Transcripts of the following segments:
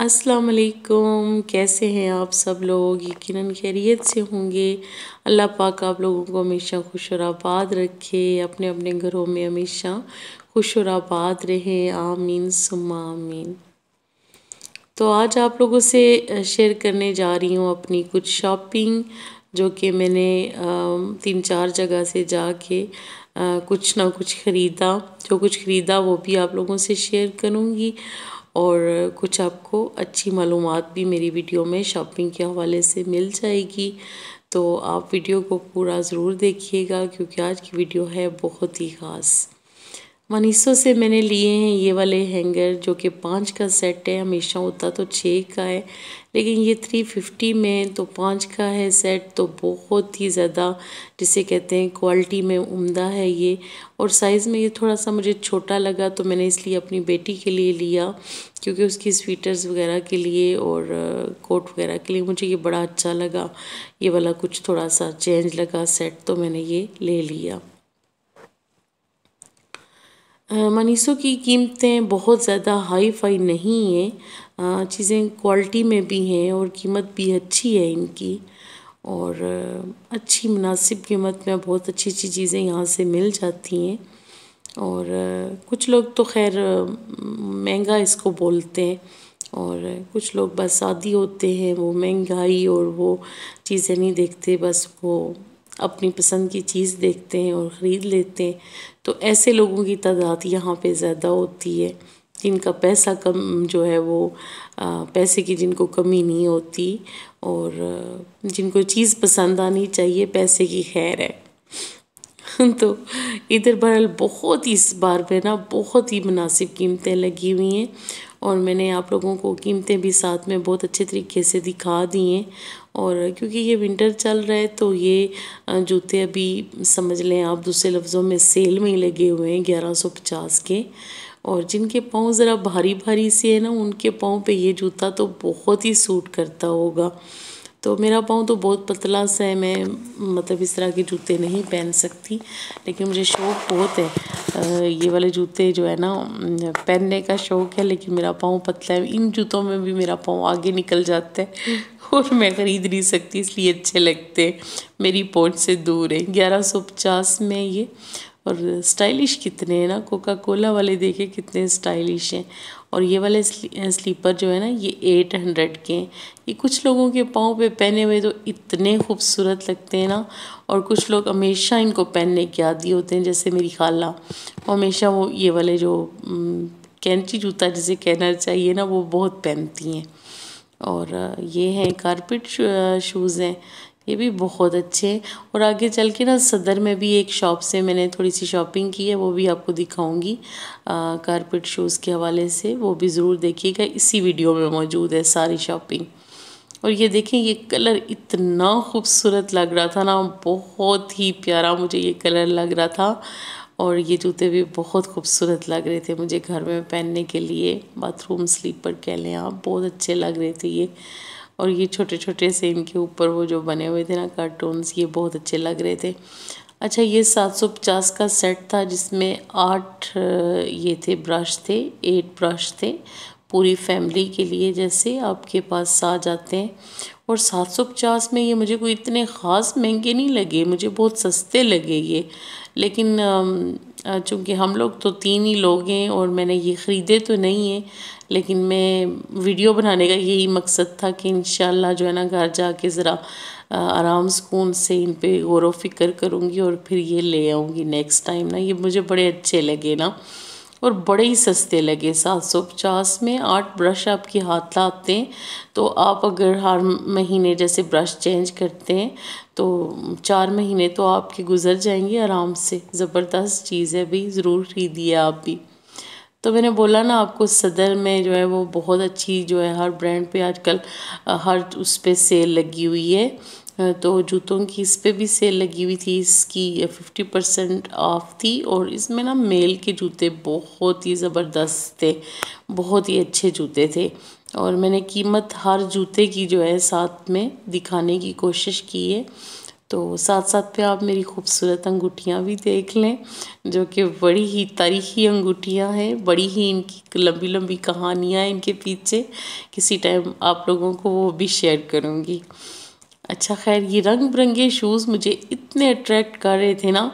असलकुम कैसे हैं आप सब लोग यकीनन खैरियत से होंगे अल्लाह पाक आप लोगों को हमेशा खुश और आबाद रखे अपने अपने घरों में हमेशा खुश और आबाद रहें आमीन सुमा आमीन तो आज आप लोगों से शेयर करने जा रही हूँ अपनी कुछ शॉपिंग जो कि मैंने तीन चार जगह से जाके कुछ ना कुछ ख़रीदा जो कुछ ख़रीदा वो भी आप लोगों से शेयर करूँगी और कुछ आपको अच्छी मालूम भी मेरी वीडियो में शॉपिंग के हवाले से मिल जाएगी तो आप वीडियो को पूरा ज़रूर देखिएगा क्योंकि आज की वीडियो है बहुत ही ख़ास मनीषो से मैंने लिए हैं ये वाले हैंगर जो कि पाँच का सेट है हमेशा होता तो छः का है लेकिन ये थ्री फिफ्टी में तो पाँच का है सेट तो बहुत ही ज़्यादा जिसे कहते हैं क्वालिटी में उम्दा है ये और साइज़ में ये थोड़ा सा मुझे छोटा लगा तो मैंने इसलिए अपनी बेटी के लिए लिया क्योंकि उसकी स्वीटर्स वगैरह के लिए और कोट वगैरह के लिए मुझे ये बड़ा अच्छा लगा ये वाला कुछ थोड़ा सा चेंज लगा सेट तो मैंने ये ले लिया मनीषों की कीमतें बहुत ज़्यादा हाई फाई नहीं हैं चीज़ें क्वालिटी में भी हैं और कीमत भी अच्छी है इनकी और अच्छी मुनासिब कीमत में बहुत अच्छी अच्छी चीज़ें यहाँ से मिल जाती हैं और कुछ लोग तो खैर महंगा इसको बोलते हैं और कुछ लोग बस आदि होते हैं वो महंगाई और वो चीज़ें नहीं देखते बस वो अपनी पसंद की चीज़ देखते हैं और ख़रीद लेते हैं तो ऐसे लोगों की तादाद यहाँ पे ज़्यादा होती है जिनका पैसा कम जो है वो आ, पैसे की जिनको कमी नहीं होती और जिनको चीज़ पसंद आनी चाहिए पैसे की खैर है तो इधर बहरहाल बहुत ही इस बार पे ना बहुत ही मुनासिब कीमतें लगी हुई हैं और मैंने आप लोगों को कीमतें भी साथ में बहुत अच्छे तरीके से दिखा दी हैं और क्योंकि ये विंटर चल रहा है तो ये जूते अभी समझ लें आप दूसरे लफ्ज़ों में सेल में ही लगे हुए हैं ग्यारह सौ पचास के और जिनके पाँव ज़रा भारी भारी से है ना उनके पाँव पे ये जूता तो बहुत ही सूट करता होगा तो मेरा पाँव तो बहुत पतला सा है मैं मतलब इस तरह के जूते नहीं पहन सकती लेकिन मुझे शौक़ बहुत है ये वाले जूते जो है ना पहनने का शौक़ है लेकिन मेरा पाँव पतला है इन जूतों में भी मेरा पाँव आगे निकल जाता है और मैं ख़रीद नहीं सकती इसलिए अच्छे लगते मेरी पहुँच से दूर है ग्यारह सौ पचास में ये और स्टाइलिश कितने हैं ना कोका कोला वाले देखे कितने स्टाइलिश हैं और ये वाले स्लीपर जो है ना ये एट हंड्रेड के हैं ये कुछ लोगों के पाँव पे पहने हुए तो इतने खूबसूरत लगते हैं ना और कुछ लोग हमेशा इनको पहनने के आदि होते हैं जैसे मेरी खाला हमेशा वो ये वाले जो कैंची जूता जिसे कहना चाहिए ना वो बहुत पहनती हैं और ये हैं कारपेट शूज़ हैं ये भी बहुत अच्छे हैं और आगे चल के ना सदर में भी एक शॉप से मैंने थोड़ी सी शॉपिंग की है वो भी आपको दिखाऊंगी कारपेट शूज़ के हवाले से वो भी ज़रूर देखिएगा इसी वीडियो में मौजूद है सारी शॉपिंग और ये देखें ये कलर इतना खूबसूरत लग रहा था ना बहुत ही प्यारा मुझे ये कलर लग रहा था और ये जूते भी बहुत खूबसूरत लग रहे थे मुझे घर में पहनने के लिए बाथरूम स्लीपर कह लें आप बहुत अच्छे लग रहे थे ये और ये छोटे छोटे से इनके ऊपर वो जो बने हुए थे ना कार्टून्स ये बहुत अच्छे लग रहे थे अच्छा ये 750 का सेट था जिसमें आठ ये थे ब्रश थे एट ब्रश थे पूरी फैमिली के लिए जैसे आपके पास आ जाते हैं और सात सौ पचास में ये मुझे कोई इतने ख़ास महंगे नहीं लगे मुझे बहुत सस्ते लगे ये लेकिन चूँकि हम लोग तो तीन ही लोग हैं और मैंने ये ख़रीदे तो नहीं हैं लेकिन मैं वीडियो बनाने का यही मकसद था कि इन जो है ना घर जा के ज़रा आराम सुकून से इन पर गौर व फिक्र करूँगी और फिर ये ले आऊँगी नेक्स्ट टाइम ना ये मुझे बड़े अच्छे लगे ना और बड़े ही सस्ते लगे सात सौ पचास में आठ ब्रश आपके हाथ लाते हैं तो आप अगर हर महीने जैसे ब्रश चेंज करते हैं तो चार महीने तो आपके गुजर जाएंगे आराम से ज़बरदस्त चीज़ है भाई ज़रूर खरीदिए आप भी तो मैंने बोला ना आपको सदर में जो है वो बहुत अच्छी जो है हर ब्रांड पे आजकल हर उस पर सेल लगी हुई है तो जूतों की इस पर भी सेल लगी हुई थी इसकी फिफ्टी परसेंट ऑफ थी और इसमें ना मेल के जूते बहुत ही ज़बरदस्त थे बहुत ही अच्छे जूते थे और मैंने कीमत हर जूते की जो है साथ में दिखाने की कोशिश की है तो साथ साथ पे आप मेरी खूबसूरत अंगूठियाँ भी देख लें जो कि बड़ी ही तारीखी अंगूठियाँ हैं बड़ी ही इनकी लंबी लंबी कहानियाँ इनके पीछे किसी टाइम आप लोगों को वो भी शेयर करूँगी अच्छा खैर ये रंग बिरंगे शूज़ मुझे इतने अट्रैक्ट कर रहे थे ना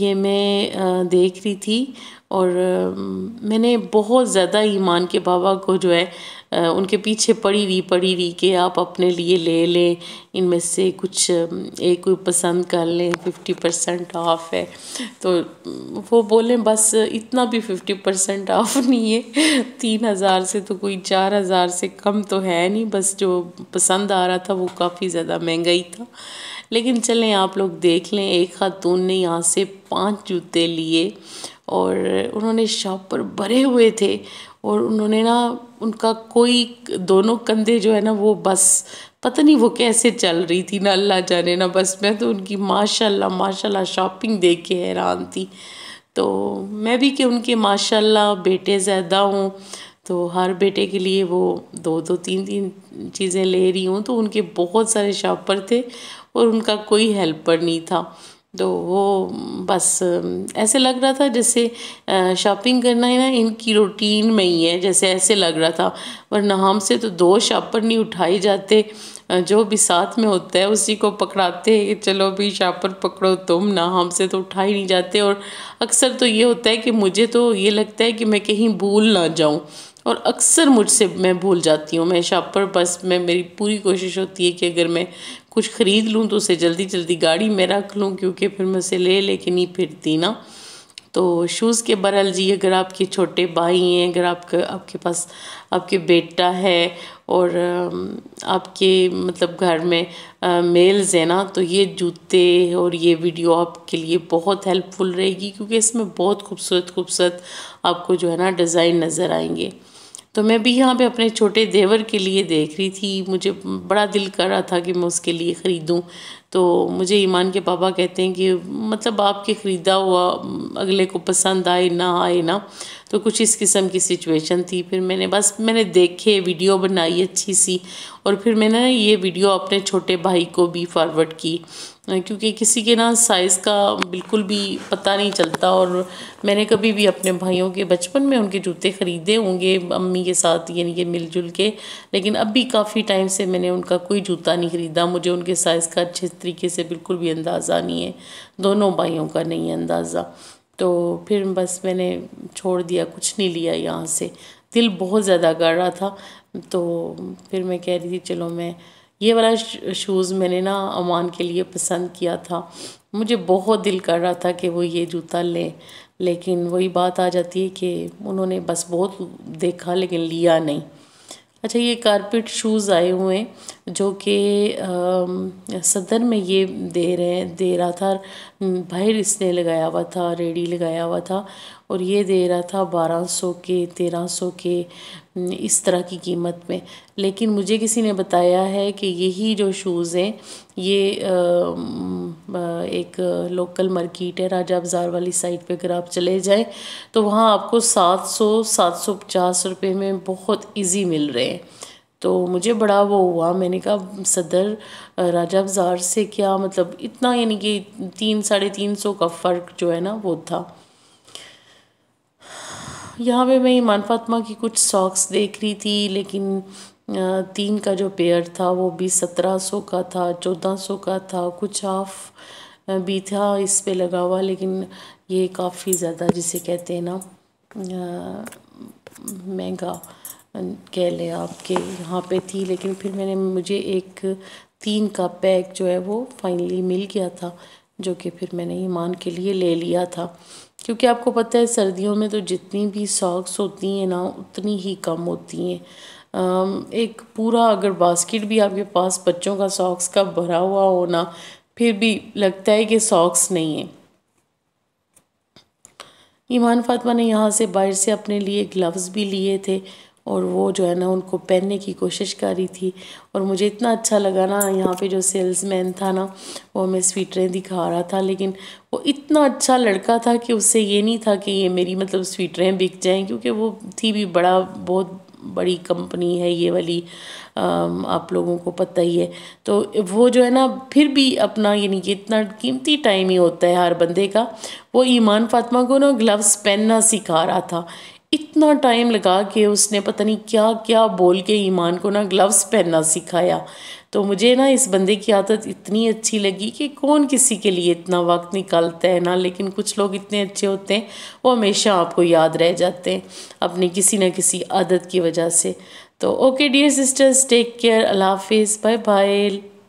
ये मैं देख रही थी और मैंने बहुत ज़्यादा ईमान के बाबा को जो है उनके पीछे पड़ी रही पड़ी रही कि आप अपने लिए ले लें इनमें से कुछ एक कोई पसंद कर लें फिफ्टी परसेंट ऑफ है तो वो बोले बस इतना भी फिफ्टी परसेंट ऑफ नहीं है तीन हज़ार से तो कोई चार हज़ार से कम तो है नहीं बस जो पसंद आ रहा था वो काफ़ी ज़्यादा महंगा ही था लेकिन चलें आप लोग देख लें एक खातून ने यहाँ से पांच जूते लिए और उन्होंने शॉप पर भरे हुए थे और उन्होंने ना उनका कोई दोनों कंधे जो है ना वो बस पता नहीं वो कैसे चल रही थी ना अल्लाह जाने ना बस मैं तो उनकी माशाल्लाह माशाल्लाह शॉपिंग देख के हैरान थी तो मैं भी कि उनके माशाल्लाह बेटे ज़्यादा हूँ तो हर बेटे के लिए वो दो दो तीन तीन चीज़ें ले रही हूँ तो उनके बहुत सारे शॉपर थे और उनका कोई हेल्पर नहीं था तो वो बस ऐसे लग रहा था जैसे शॉपिंग करना है ना इनकी रूटीन में ही है जैसे ऐसे लग रहा था वरना हमसे तो दो शॉपर नहीं उठाए जाते जो भी साथ में होता है उसी को पकड़ाते हैं कि चलो भी शापर पकड़ो तुम ना हमसे तो उठा ही नहीं जाते और अक्सर तो ये होता है कि मुझे तो ये लगता है कि मैं कहीं भूल ना जाऊँ और अक्सर मुझसे मैं भूल जाती हूँ मैं शापर बस में मेरी पूरी कोशिश होती है कि अगर मैं कुछ ख़रीद लूँ तो उसे जल्दी जल्दी गाड़ी में रख लूँ क्योंकि फिर मैं उसे ले लेके नहीं फिरती ना तो शूज़ के बरल जी अगर आपके छोटे भाई हैं अगर आपके आपके पास आपके बेटा है और आपके मतलब घर में मेल्स हैं ना तो ये जूते और ये वीडियो आपके लिए बहुत हेल्पफुल रहेगी क्योंकि इसमें बहुत खूबसूरत खूबसूरत आपको जो है ना डिज़ाइन नज़र आएंगे तो मैं भी यहाँ पे अपने छोटे देवर के लिए देख रही थी मुझे बड़ा दिल कर रहा था कि मैं उसके लिए ख़रीदूँ तो मुझे ईमान के पापा कहते हैं कि मतलब आपके ख़रीदा हुआ अगले को पसंद आए ना आए ना तो कुछ इस किस्म की सिचुएशन थी फिर मैंने बस मैंने देखे वीडियो बनाई अच्छी सी और फिर मैंने ये वीडियो अपने छोटे भाई को भी फॉरवर्ड की क्योंकि किसी के ना साइज़ का बिल्कुल भी पता नहीं चलता और मैंने कभी भी अपने भाइयों के बचपन में उनके जूते ख़रीदे होंगे अम्मी के साथ यानी कि मिलजुल के लेकिन अब भी काफ़ी टाइम से मैंने उनका कोई जूता नहीं ख़रीदा मुझे उनके साइज़ का अच्छे तरीके से बिल्कुल भी अंदाज़ा नहीं है दोनों भाइयों का नहीं अंदाज़ा तो फिर बस मैंने छोड़ दिया कुछ नहीं लिया यहाँ से दिल बहुत ज़्यादा कर रहा था तो फिर मैं कह रही थी चलो मैं ये वाला शूज़ मैंने ना अमान के लिए पसंद किया था मुझे बहुत दिल कर रहा था कि वो ये जूता लें लेकिन वही बात आ जाती है कि उन्होंने बस बहुत देखा लेकिन लिया नहीं अच्छा ये कारपेट शूज़ आए हुए हैं जो कि सदर में ये दे रहे दे रहा था बाहर इसने लगाया हुआ था रेडी लगाया हुआ था और ये दे रहा था बारह सौ के तेरह सौ के इस तरह की कीमत में लेकिन मुझे किसी ने बताया है कि यही जो शूज़ हैं ये एक लोकल मार्केट है राजा बाज़ार वाली साइड पे अगर आप चले जाएं तो वहाँ आपको सात सौ सात सौ पचास रुपये में बहुत इजी मिल रहे हैं तो मुझे बड़ा वो हुआ मैंने कहा सदर राजा बाज़ार से क्या मतलब इतना यानी कि तीन साढ़े तीन सौ का फ़र्क जो है ना वो था यहाँ पे मैं ईमान फातमा की कुछ सॉक्स देख रही थी लेकिन तीन का जो पेयर था वो भी सत्रह सौ का था चौदह सौ का था कुछ हाफ भी था इस पे लगा हुआ लेकिन ये काफ़ी ज़्यादा जिसे कहते हैं ना महंगा कह लें आपके यहाँ पे थी लेकिन फिर मैंने मुझे एक तीन का पैक जो है वो फाइनली मिल गया था जो कि फिर मैंने ईमान के लिए ले लिया था क्योंकि आपको पता है सर्दियों में तो जितनी भी सॉक्स होती हैं ना उतनी ही कम होती हैं एक पूरा अगर बास्केट भी आपके पास बच्चों का सॉक्स का भरा हुआ हो ना फिर भी लगता है कि सॉक्स नहीं है ईमान फातमा ने यहाँ से बाहर से अपने लिए ग्लव्स भी लिए थे और वो जो है ना उनको पहनने की कोशिश कर रही थी और मुझे इतना अच्छा लगा ना यहाँ पे जो सेल्समैन था ना वो हमें स्वीटरें दिखा रहा था लेकिन वो इतना अच्छा लड़का था कि उससे ये नहीं था कि ये मेरी मतलब स्वीटरें बिक जाएँ क्योंकि वो थी भी बड़ा बहुत बड़ी कंपनी है ये वाली आप लोगों को पता ही है तो वो जो है ना फिर भी अपना यानी कि इतना कीमती टाइम ही होता है हर बंदे का वो ईमान फातमा को ना ग्लव्स पहनना सिखा रहा था इतना टाइम लगा के उसने पता नहीं क्या क्या बोल के ईमान को ना ग्लव्स पहनना सिखाया तो मुझे ना इस बंदे की आदत इतनी अच्छी लगी कि कौन किसी के लिए इतना वक्त निकालता है ना लेकिन कुछ लोग इतने अच्छे होते हैं वो हमेशा आपको याद रह जाते हैं अपनी किसी ना किसी आदत की वजह से तो okay dear sisters take care अल्लाह हाफिज़ बाय बाय